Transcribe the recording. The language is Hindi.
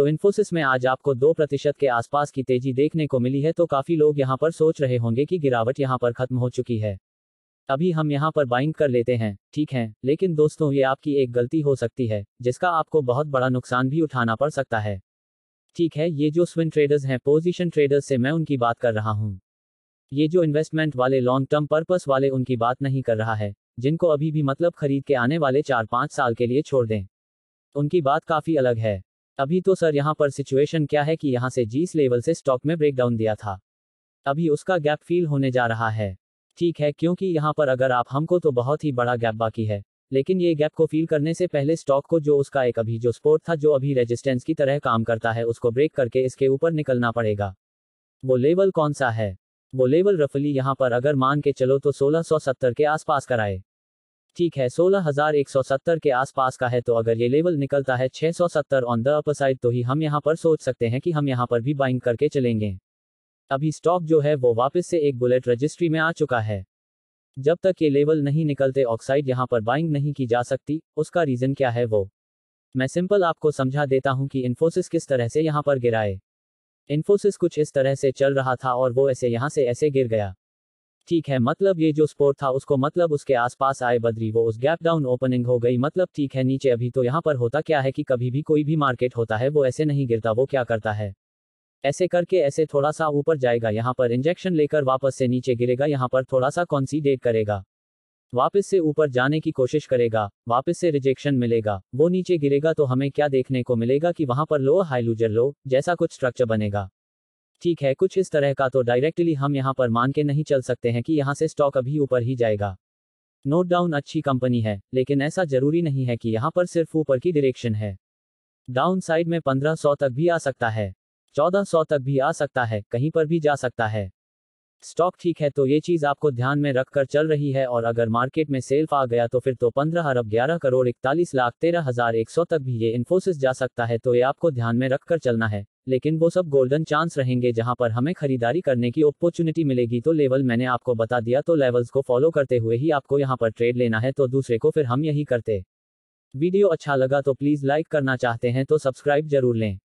तो इन्फोसिस में आज आपको दो प्रतिशत के आसपास की तेजी देखने को मिली है तो काफी लोग यहाँ पर सोच रहे होंगे कि गिरावट यहाँ पर खत्म हो चुकी है अभी हम यहाँ पर बाइंग कर लेते हैं ठीक है लेकिन दोस्तों ये आपकी एक गलती हो सकती है जिसका आपको बहुत बड़ा नुकसान भी उठाना पड़ सकता है ठीक है ये जो स्विन ट्रेडर्स हैं पोजिशन ट्रेडर्स से मैं उनकी बात कर रहा हूँ ये जो इन्वेस्टमेंट वाले लॉन्ग टर्म पर्पस वाले उनकी बात नहीं कर रहा है जिनको अभी भी मतलब खरीद के आने वाले चार पाँच साल के लिए छोड़ दें उनकी बात काफ़ी अलग है अभी तो सर यहाँ पर सिचुएशन क्या है कि यहाँ से जीस लेवल से स्टॉक में ब्रेकडाउन दिया था अभी उसका गैप फील होने जा रहा है ठीक है क्योंकि यहाँ पर अगर आप हमको तो बहुत ही बड़ा गैप बाकी है लेकिन ये गैप को फील करने से पहले स्टॉक को जो उसका एक अभी जो स्पोर्ट था जो अभी रेजिस्टेंस की तरह काम करता है उसको ब्रेक करके इसके ऊपर निकलना पड़ेगा वो लेवल कौन सा है वो लेवल रफली यहाँ पर अगर मान के चलो तो 1670 के आसपास कराए ठीक है 16,170 के आसपास का है तो अगर ये लेवल निकलता है 670 ऑन द अपर साइड तो ही हम यहाँ पर सोच सकते हैं कि हम यहाँ पर भी बाइंग करके चलेंगे अभी स्टॉक जो है वो वापस से एक बुलेट रजिस्ट्री में आ चुका है जब तक ये लेवल नहीं निकलते ऑक्साइड यहाँ पर बाइंग नहीं की जा सकती उसका रीजन क्या है वो मैं सिंपल आपको समझा देता हूँ कि इन्फोसिस किस तरह से यहाँ पर गिराए इन्फोसिस कुछ इस तरह से चल रहा था और वो ऐसे यहाँ से ऐसे गिर गया ठीक है मतलब ये जो स्पोर्ट था उसको मतलब उसके आसपास आए बद्री वो उस गैप डाउन ओपनिंग हो गई मतलब ठीक है नीचे अभी तो यहाँ पर होता क्या है कि कभी भी कोई भी मार्केट होता है वो ऐसे नहीं गिरता वो क्या करता है ऐसे करके ऐसे थोड़ा सा ऊपर जाएगा यहाँ पर इंजेक्शन लेकर वापस से नीचे गिरेगा यहाँ पर थोड़ा सा कॉन्सीडेट करेगा वापस से ऊपर जाने की कोशिश करेगा वापस से रिजेक्शन मिलेगा वो नीचे गिरेगा तो हमें क्या देखने को मिलेगा कि वहां पर लो हाई लूजर लो जैसा कुछ स्ट्रक्चर बनेगा ठीक है कुछ इस तरह का तो डायरेक्टली हम यहाँ पर मान के नहीं चल सकते हैं कि यहाँ से स्टॉक अभी ऊपर ही जाएगा नोट डाउन अच्छी कंपनी है लेकिन ऐसा जरूरी नहीं है कि यहाँ पर सिर्फ ऊपर की डिरेक्शन है डाउन साइड में सौ तक भी आ सकता है सौ तक भी आ सकता है कहीं पर भी जा सकता है स्टॉक ठीक है तो ये चीज आपको ध्यान में रखकर चल रही है और अगर मार्केट में सेल्फ आ गया तो फिर तो पंद्रह अरब ग्यारह करोड़ इकतालीस लाख तेरह हजार एक सौ तक भी ये इन्फोसिस जा सकता है तो ये आपको ध्यान में रखकर चलना है लेकिन वो सब गोल्डन चांस रहेंगे जहां पर हमें खरीदारी करने की अपॉर्चुनिटी मिलेगी तो लेवल मैंने आपको बता दिया तो लेवल्स को फॉलो करते हुए ही आपको यहाँ पर ट्रेड लेना है तो दूसरे को फिर हम यही करते वीडियो अच्छा लगा तो प्लीज़ लाइक करना चाहते हैं तो सब्सक्राइब जरूर लें